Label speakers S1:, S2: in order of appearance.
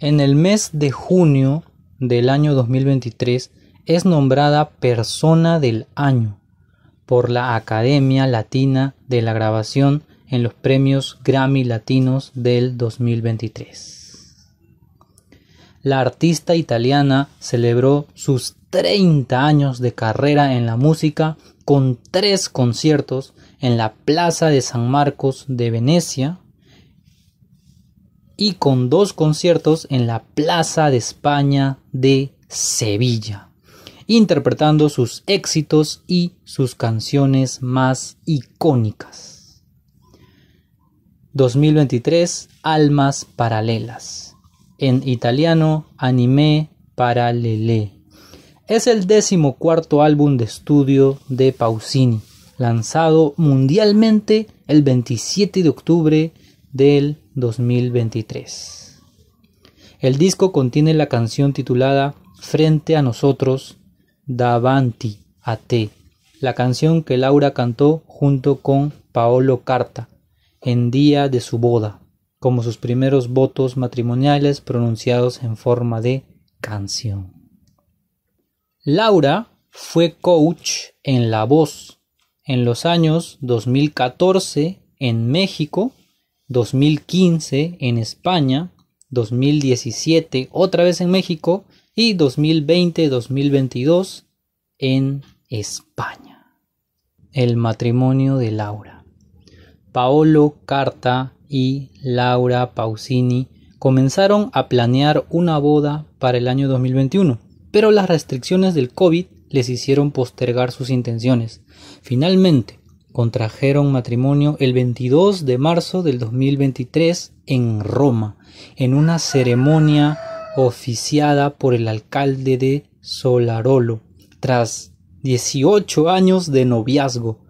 S1: En el mes de junio del año 2023 es nombrada Persona del Año por la Academia Latina de la Grabación en los premios Grammy Latinos del 2023. La artista italiana celebró sus 30 años de carrera en la música con tres conciertos en la Plaza de San Marcos de Venecia, y con dos conciertos en la Plaza de España de Sevilla, interpretando sus éxitos y sus canciones más icónicas. 2023 Almas Paralelas. En italiano, anime paralele. Es el decimocuarto álbum de estudio de Pausini, lanzado mundialmente el 27 de octubre del 2023. El disco contiene la canción titulada Frente a nosotros, Davanti a te, la canción que Laura cantó junto con Paolo Carta en día de su boda, como sus primeros votos matrimoniales pronunciados en forma de canción. Laura fue coach en La Voz en los años 2014 en México 2015 en España, 2017 otra vez en México y 2020-2022 en España. El matrimonio de Laura. Paolo Carta y Laura Pausini comenzaron a planear una boda para el año 2021, pero las restricciones del COVID les hicieron postergar sus intenciones. Finalmente, contrajeron matrimonio el 22 de marzo del 2023 en Roma, en una ceremonia oficiada por el alcalde de Solarolo, tras 18 años de noviazgo.